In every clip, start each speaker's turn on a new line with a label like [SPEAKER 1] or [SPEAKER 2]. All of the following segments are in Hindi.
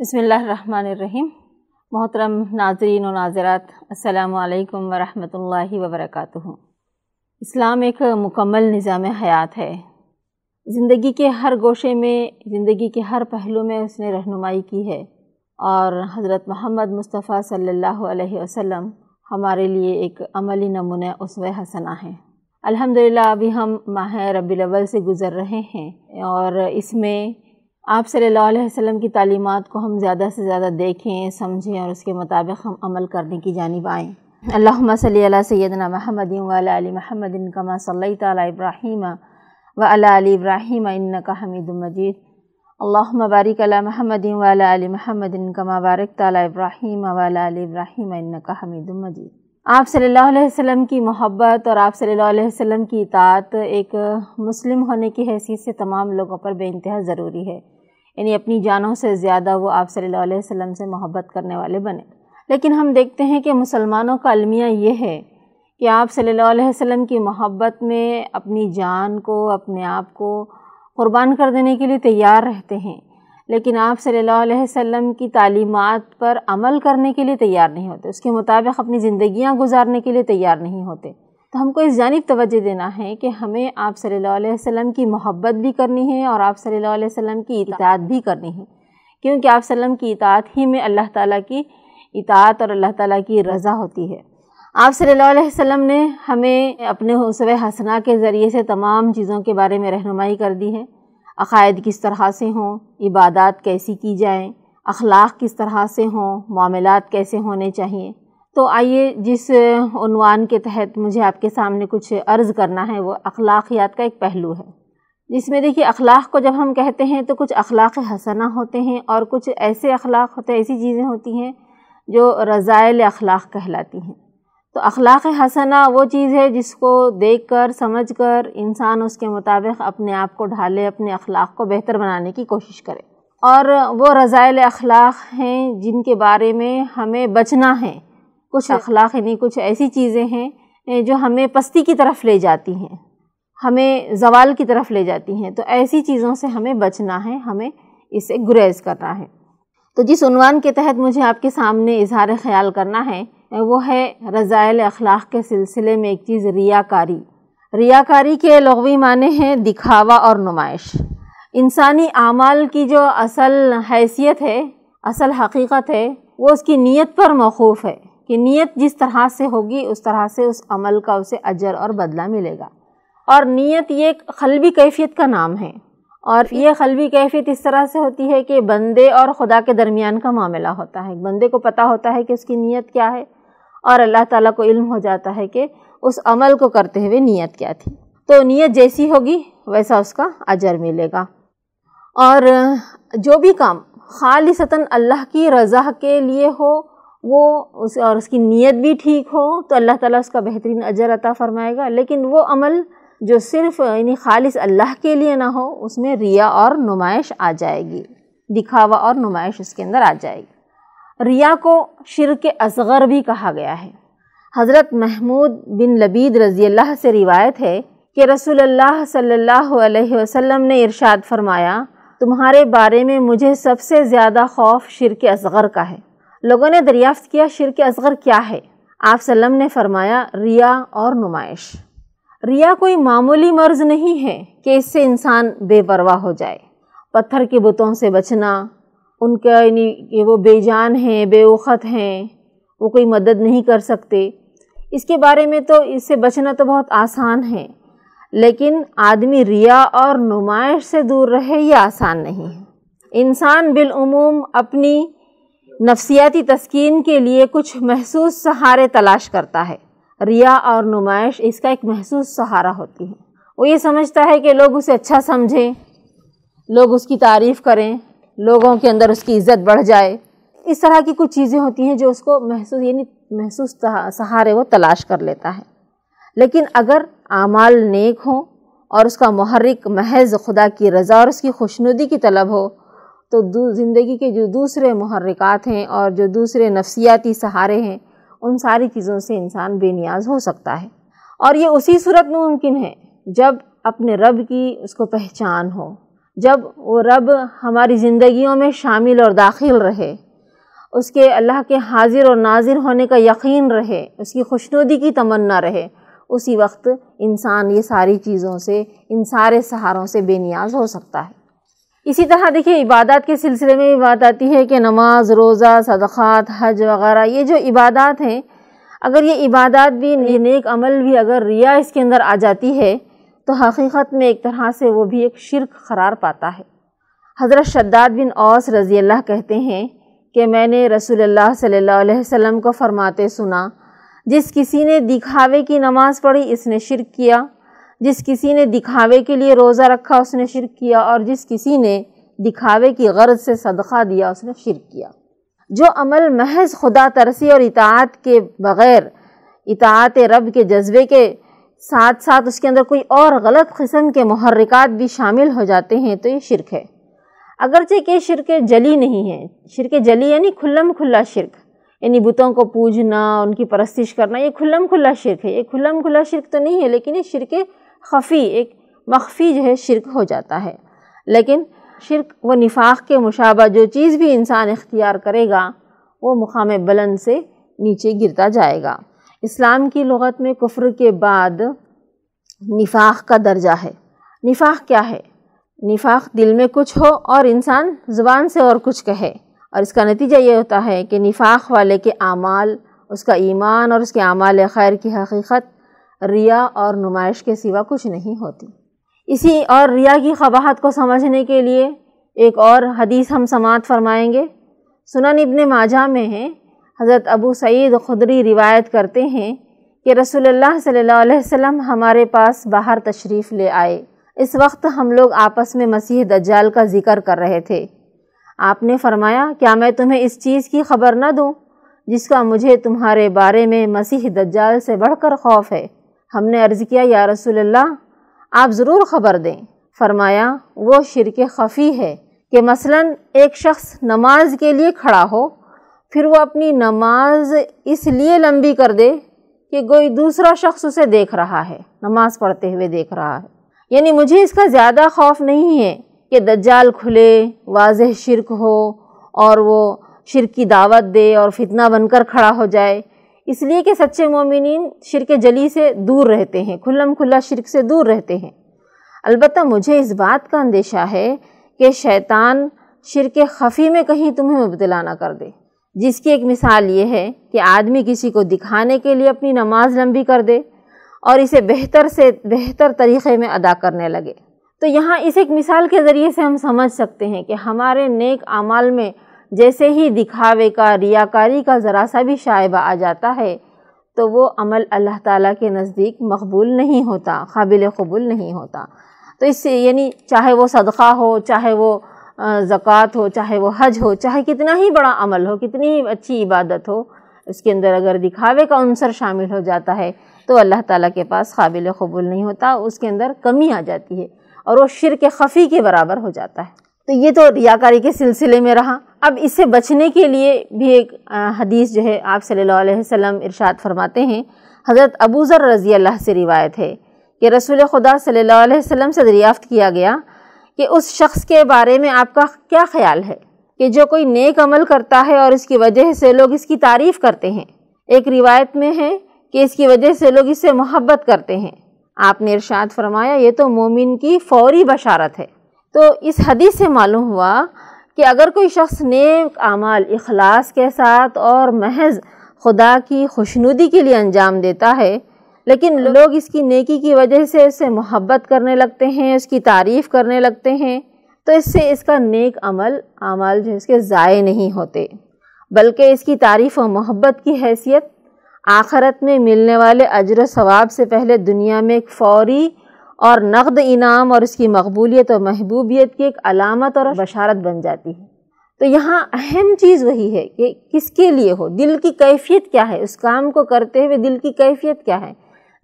[SPEAKER 1] बसमीम मोहतरम नाजरीन व नाजरात असलकम वरम वर्क इस्लाम एक मुकम्मल निज़ाम हयात है ज़िंदगी के हर गोशे में ज़िंदगी के हर पहलू में उसने रहनुमाई की है और हज़रत महमद मुस्तफ़ा सल्ला वसम हमारे लिए एक अमली नमूना उसव हसना है अलहमदिल्ला अभी हम माह रबील से गुज़र रहे हैं और इसमें आप सल्लल्लाहु अलैहि वसल्लम की तलीमत को हम ज़्यादा से ज़्यादा देखें समझें और उसके मुताबिक हम अमल करने की जानब आएँ अल्लाम सैदना महमद वाली महमदिन कमा सल तब्राहीम वाली इब्राहिम इन्न का हमीद मजीद अल्लाम बारिक महमद वाली महमदिन कमा बारक ताली इब्राहिम वाली इब्राहिम इन्न का हमीद मजीद आप सल्लल्लाहु अलैहि वसल्लम की मोहब्बत और आप सल्लल्लाहु अलैहि वसल्लम की इतात एक मुस्लिम होने की हैसियत से तमाम लोगों पर बेानतहा ज़रूरी है यानी अपनी जानों से ज़्यादा वो आप सल्लल्लाहु अलैहि वसल्लम से मोहब्बत करने वाले बने लेकिन हम देखते हैं कि मुसलमानों का अलमिया ये है कि आप सल्लल्लाहु अलैहि वसल्लम की मोहब्बत में अपनी जान को अपने आप को क़ुरबान कर देने के लिए तैयार रहते हैं लेकिन आप सल्लल्लाहु अलैहि वसल्लम की तालीमात पर अमल करने के लिए तैयार नहीं होते उसके मुताबिक अपनी ज़िंदियाँ गुजारने के लिए तैयार नहीं होते तो हमको इस जानब तोज्जह देना है कि हमें आप सल्लल्लाहु अलैहि वसल्लम की मोहब्बत भी करनी है और आप सल्लल्लाहु अलैहि वसल्लम की इतात भी करनी है क्योंकि आप सल्लम की इतात ही में अल्लाह ताला की इतात और अल्लाह ताला की रज़ा होती है आप सल्लल्लाहु अलैहि वसल्लम ने हमें अपने हसव हसना के ज़रिए से तमाम चीज़ों के बारे में रहनुमाई कर दी है अकायद किस तरह से हों इबादत कैसी की जाएँ अखलाक किस तरह से हों मामलात कैसे होने चाहिए तो आइए जिस उनवान के तहत मुझे आपके सामने कुछ अर्ज़ करना है वो अखलाकियात का एक पहलू है जिसमें देखिए अखलाक को जब हम कहते हैं तो कुछ अखलाक हसना होते हैं और कुछ ऐसे अखलाक होते हैं ऐसी चीज़ें होती हैं जो रज़ायल अखलाक कहलाती हैं तो अखलाक हसना वो चीज़ है जिसको देख कर समझ कर इंसान उसके मुताबिक अपने आप को ढाले अपने अखलाक को बेहतर बनाने की कोशिश करे और वो रज़ायल अखलाक हैं जिनके बारे में हमें बचना है कुछ अखलाक यानी कुछ ऐसी चीज़ें हैं जो हमें पस्ती की तरफ ले जाती हैं हमें जवाल की तरफ ले जाती हैं तो ऐसी चीज़ों से हमें बचना है हमें इसे गुरेज करना है तो जिस उनवान के तहत मुझे आपके सामने इजहार ख्याल करना है वो है रज़ायल अखलाक के सिलसिले में एक चीज़ रियाकारी रियाकारी के लगवी माने हैं दिखावा और नुमाइश इंसानी आमाल की जो असल हैसियत है असल हकीकत है वो उसकी नीयत पर मौकूफ़ है कि नीयत जिस तरह से होगी उस तरह से उस अमल का उसे अजर और बदला मिलेगा और नीयत ये खलबी कैफियत का नाम है और ये खलबी कैफियत इस तरह से होती है कि बंदे और खुदा के दरमियान का मामला होता है बंदे को पता होता है कि उसकी नीयत क्या है और अल्लाह ताला को इल्म हो जाता है कि उस अमल को करते हुए नीयत क्या थी तो नीयत जैसी होगी वैसा उसका अजर मिलेगा और जो भी काम खालिसता अल्लाह की रज़ा के लिए हो वो उस और उसकी नीयत भी ठीक हो तो अल्लाह ताला उसका बेहतरीन अजर अता फ़रमाएगा लेकिन वो अमल जो सिर्फ़ यानी खालिस अल्लाह के लिए ना हो उसमें रिया और नुमाइश आ जाएगी दिखावा और नुमाइश उसके अंदर आ जाएगी रिया को शिर के असगर भी कहा गया है हज़रत महमूद बिन लबीद रज़ी अल्लाह से रिवायत है कि रसूल अल्लाह सल्लल्लाहु अलैहि वसल्लम ने इरशाद फरमाया तुम्हारे बारे में मुझे सबसे ज़्यादा खौफ शिर के असगर का है लोगों ने दरियाफ्त किया शिर के असगर क्या है आप सल्लम ने फरमाया रिया और नुमाइश रिया कोई मामूली मर्ज नहीं है कि इससे इंसान बेपरवाह हो जाए पत्थर के बुतों से बचना उनका यानी कि वो बेजान हैं बेवखत हैं वो कोई मदद नहीं कर सकते इसके बारे में तो इससे बचना तो बहुत आसान है लेकिन आदमी रिया और नुमाइश से दूर रहे ये आसान नहीं है इंसान बिलूम अपनी नफसियाती तस्किन के लिए कुछ महसूस सहारे तलाश करता है रिया और नुमाइश इसका एक महसूस सहारा होती है वो ये समझता है कि लोग उसे अच्छा समझें लोग उसकी तारीफ़ करें लोगों के अंदर उसकी इज़्ज़त बढ़ जाए इस तरह की कुछ चीज़ें होती हैं जो उसको महसूस यानी महसूस सहारे वो तलाश कर लेता है लेकिन अगर आमाल नेक हों और उसका महरिक महज खुदा की रज़ा और उसकी खुशनुदी की तलब हो तो ज़िंदगी के जो दूसरे महरिकात हैं और जो दूसरे नफसियाती सहारे हैं उन सारी चीज़ों से इंसान बेनियाज हो सकता है और ये उसी सूरत में मुमकिन है जब अपने रब की उसको पहचान हो जब वो रब हमारी ज़िंदगियों में शामिल और दाखिल रहे उसके अल्लाह के हाजिर और नाजिर होने का यकीन रहे उसकी खुशनुदी की तमन्ना रहे उसी वक्त इंसान ये सारी चीज़ों से इन सारे सहारों से बेनियाज हो सकता है इसी तरह देखिए इबादत के सिलसिले में भी बात आती है कि नमाज रोज़ा सदक़ात हज वग़ैरह ये जो इबादत हैं अगर ये इबादत भी नेक अमल भी अगर रिया इसके अंदर आ जाती है तो हकीकत में एक तरह से वो भी एक शिरक करार पाता है हज़रत शद्दाद बिन औस रज़ी अल्लाह कहते हैं कि मैंने रसूल सल्लल्लाहु अलैहि वसल्लम को फरमाते सुना जिस किसी ने दिखावे की नमाज़ पढ़ी इसने शिरक किया जिस किसी ने दिखावे के लिए रोज़ा रखा उसने शिरक किया और जिस किसी ने दिखावे की गर्ज से सदक़ा दिया उसने शिरक किया जो अमल महज खुदा तरसी और इतात के बग़ैर इतात रब के जज्बे के साथ साथ उसके अंदर कोई और गलत किस्म के महरिकात भी शामिल हो जाते हैं तो ये शिरक है अगरचे कि शिरक जली नहीं है शिरक जली यानी खुल्लम खुल्ला शिरक यानी बुतों को पूजना उनकी परस्तिश करना ये खुल्लम खुल्ला शिरक है ये खुल्लम खुल्ला शिरक तो नहीं है लेकिन ये शिरक खफ़ी एक मख्फ़ी जो है शिरक हो जाता है लेकिन शिरक व निफाक के मुशाबा जो चीज़ भी इंसान इख्तियार करेगा वो मुकाम बुलंद से नीचे गिरता जाएगा इस्लाम की लगत में कुफ्र के बाद निफाक का दर्जा है निफाक क्या है निफाक दिल में कुछ हो और इंसान ज़बान से और कुछ कहे और इसका नतीजा ये होता है कि निफाक वाले के आमाल उसका ईमान और उसके आमाल खैर की हकीकत रिया और नुमाइश के सिवा कुछ नहीं होती इसी और रिया की खबाहत को समझने के लिए एक और हदीस हम समात फरमाएंगे सुनन इब्ने माजा में है हज़रत अबू सईद खुदरी रिवायत करते हैं कि रसूलुल्लाह सल्लल्लाहु अलैहि वसल्लम हमारे पास बाहर तशरीफ़ ले आए इस वक्त हम लोग आपस में मसीह दज्जाल का जिक्र कर रहे थे आपने फरमाया क्या मैं तुम्हें इस चीज़ की खबर न दूँ जिसका मुझे तुम्हारे बारे में मसीह दज्जाल से बढ़कर खौफ है हमने अर्ज़ किया या रसोल्ला आप ज़रूर ख़बर दें फरमाया वो शिरक खफ़ी है कि मसलन एक शख्स नमाज के लिए खड़ा हो फिर वो अपनी नमाज इसलिए लंबी कर दे कि कोई दूसरा शख्स उसे देख रहा है नमाज़ पढ़ते हुए देख रहा है यानी मुझे इसका ज़्यादा खौफ नहीं है कि दज्जाल खुले वाज शिरक हो और वो शिरक की दावत दे और फितना बनकर खड़ा हो जाए इसलिए कि सच्चे मोमिन शिर के जली से दूर रहते हैं खुल्लम खुल्ला शिरक से दूर रहते हैं अलबत् मुझे इस बात का अंदेशा है कि शैतान के खफ़ी में कहीं तुम्हें मुबतला ना कर दे जिसकी एक मिसाल ये है कि आदमी किसी को दिखाने के लिए अपनी नमाज लंबी कर दे और इसे बेहतर से बेहतर तरीक़े में अदा करने लगे तो यहाँ इस एक मिसाल के ज़रिए से हम समझ सकते हैं कि हमारे नेक आमाल में जैसे ही दिखावे का रियाकारी का ज़रा सा भी शायबा आ जाता है तो वो अमल अल्लाह ताला के नज़दीक मकबूल नहीं होता काबिल कबूल नहीं होता तो इससे यानी चाहे वो सदक़ा हो चाहे वो ज़क़़त हो चाहे वो हज हो चाहे कितना ही बड़ा अमल हो कितनी ही अच्छी इबादत हो उसके अंदर अगर दिखावे का अनसर शामिल हो जाता है तो अल्लाह ताला के पास काबिल कबूल नहीं होता उसके अंदर कमी आ जाती है और वो शिर के खफ़ी के बराबर हो जाता है तो ये तो रियाकारी के सिलसिले में रहा अब इससे बचने के लिए भी एक हदीस जो है आप सल्लल्लाहु अलैहि वसल्लम इरशाद फरमाते हैं हज़रत अबू ज़र रज़ी अल्लाह से रिवायत है कि रसूल खुदा सल्लल्लाहु अलैहि वसल्लम से दरियाफ़त किया गया कि उस शख्स के बारे में आपका क्या ख्याल है कि जो कोई नेक अमल करता है और इसकी वजह से लोग इसकी तारीफ़ करते हैं एक रिवायत में है कि इसकी वजह से लोग इससे मोहब्बत करते हैं आपने इरशाद फरमाया ये तो मोमिन की फ़ौरी बशारत है तो इस हदीस से मालूम हुआ कि अगर कोई शख्स नेक आमाल अखलास के साथ और महज खुदा की खुशनुदी के लिए अंजाम देता है लेकिन लोग इसकी नेकी की वजह से उससे मोहब्बत करने लगते हैं उसकी तारीफ़ करने लगते हैं तो इससे इसका नेक अमल आमाल जो इसके ज़ाय नहीं होते बल्कि इसकी तारीफ़ और मोहब्बत की हैसियत आखरत में मिलने वाले अजर सवाब से पहले दुनिया में एक फौरी और नकद इनाम और इसकी मकबूलीत और महबूबियत की एक अलामत और बशारत बन जाती है तो यहाँ अहम चीज़ वही है कि किसके लिए हो दिल की कैफियत क्या है उस काम को करते हुए दिल की कैफियत क्या है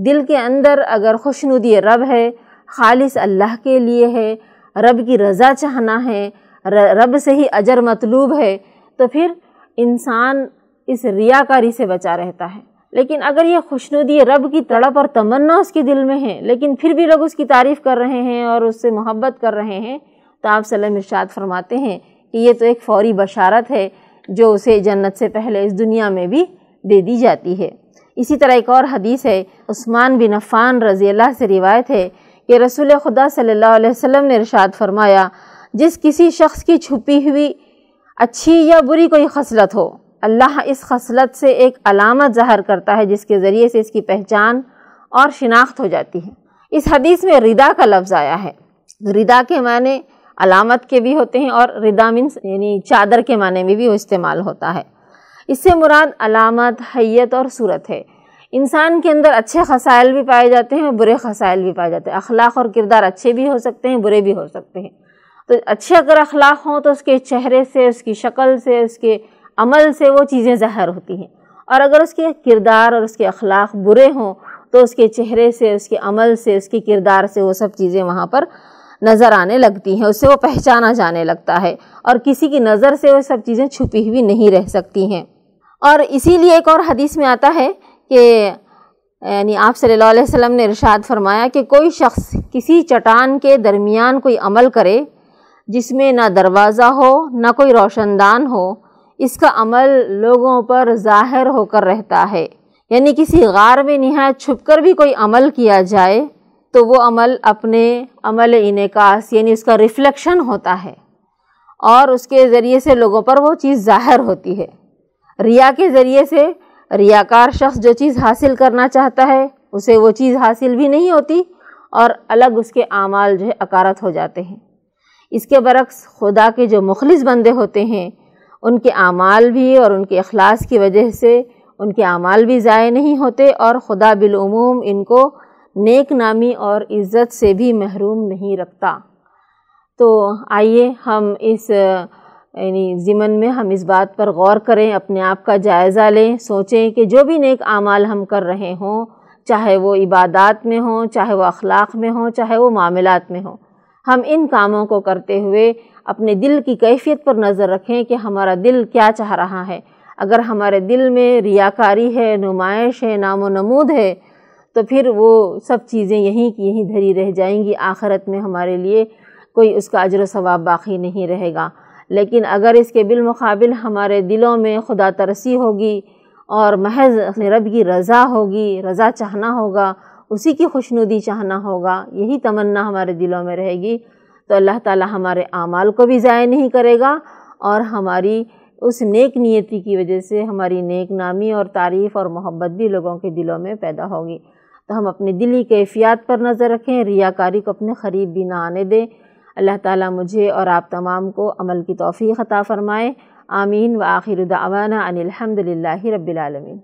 [SPEAKER 1] दिल के अंदर अगर खुशनुदी रब है खालिस अल्लाह के लिए है रब की रज़ा चाहना है रब से ही अजर मतलूब है तो फिर इंसान इस रियाकारी से बचा रहता है लेकिन अगर ये खुशनुदी रब की तड़प और तमन्ना उसके दिल में है लेकिन फिर भी लोग उसकी तारीफ़ कर रहे हैं और उससे मोहब्बत कर रहे हैं तो आप सलम इरशाद फरमाते हैं कि ये तो एक फौरी बशारत है जो उसे जन्नत से पहले इस दुनिया में भी दे दी जाती है इसी तरह एक और हदीस है उस्मान बिन अफ़ान रज़ी अल्लाह से रिवायत है कि रसूल खुदा सल्लल्लाहु अलैहि वसल्लम ने इरशाद फरमाया जिस किसी शख्स की छुपी हुई अच्छी या बुरी कोई खसलत हो अल्लाह इस खसलत से एक अलामत ज़ाहर करता है जिसके ज़रिए से इसकी पहचान और शिनाख्त हो जाती है इस हदीस में रिदा का लफ्ज़ आया है रिदा के माने अलामत के भी होते हैं और रिदा मीन्स यानी चादर के माने में भी वो इस्तेमाल होता है इससे मुराद अलामत हैत और सूरत है इंसान के अंदर अच्छे खसाइल भी पाए जाते हैं और बुरे खसाइल भी पाए जाते हैं अखलाक और किरदार अच्छे भी हो सकते हैं बुरे भी हो सकते हैं तो अच्छे अगर अखलाक हों तो उसके चेहरे से उसकी शक्ल से उसके अमल से वो चीज़ें ज़ाहिर होती हैं और अगर उसके किरदार और उसके अखलाक बुरे हों तो उसके चेहरे से उसके अमल से उसके किरदार से वो सब चीज़ें वहाँ पर नज़र आने लगती हैं उससे वो पहचाना जाने लगता है और किसी की नज़र से वो सब चीज़ें छुपी हुई नहीं रह सकती हैं और इसीलिए एक और हदीस में आता है कि यानी आप सल्लल्लाहु अलैहि वसल्लम ने इरशाद फरमाया कि कोई शख्स किसी चट्टान के दरमियान कोई अमल करे जिसमें ना दरवाज़ा हो ना कोई रोशनदान हो इसका अमल लोगों पर ज़ाहिर होकर रहता है यानी किसी गार में नहायत छुप कर भी कोई अमल किया जाए तो वो अमल अपने अमल इनकास यानी उसका रिफ्लेक्शन होता है और उसके ज़रिए से लोगों पर वो चीज़ ज़ाहिर होती है रिया के ज़रिए से रियाकार शख्स जो चीज़ हासिल करना चाहता है उसे वो चीज़ हासिल भी नहीं होती और अलग उसके आमाल जो है अकारत हो जाते हैं इसके बरक्स खुदा के जो मुखलिस बंदे होते हैं उनके अमाल भी और उनके अखलास की वजह से उनके अमाल भी ज़ाय नहीं होते और ख़ुदा बिलूम इनको नेक नामी और इज़्ज़त से भी महरूम नहीं रखता तो आइए हम इस यानी ज़िमन में हम इस बात पर गौर करें अपने आप का जायज़ा लें सोचें कि जो भी नेक आमाल हम कर रहे हों चाहे वो इबादत में हों चाहे वो अखलाक में हों चाहे वो मामलात में हों हम इन कामों को करते हुए अपने दिल की कैफियत पर नज़र रखें कि हमारा दिल क्या चाह रहा है अगर हमारे दिल में रियाकारी है नुमाइश है नाम व नमूद है तो फिर वो सब चीज़ें यहीं की यहीं धरी रह जाएंगी आखिरत में हमारे लिए कोई उसका अजर सवाब बाकी नहीं रहेगा लेकिन अगर इसके बिलमुकाबिल हमारे दिलों में खुदा तरसी होगी और महज रब की रज़ा होगी रज़ा चाहना होगा उसी की खुशनुदी चाहना होगा यही तमन्ना हमारे दिलों में रहेगी तो अल्लाह ताला हमारे आमाल को भी ज़ाय नहीं करेगा और हमारी उस नेक नियति की वजह से हमारी नेक नामी और तारीफ़ और मोहब्बत भी लोगों के दिलों में पैदा होगी तो हम अपने दिली कैफियत पर नज़र रखें रियाकारी को अपने करीब भी ना आने दें अल्लाह ताला मुझे और आप तमाम को अमल की तोफ़ी अता फ़रमाए आमीन व आखिर दावाना अनिलहमदिल्ला रबालमीन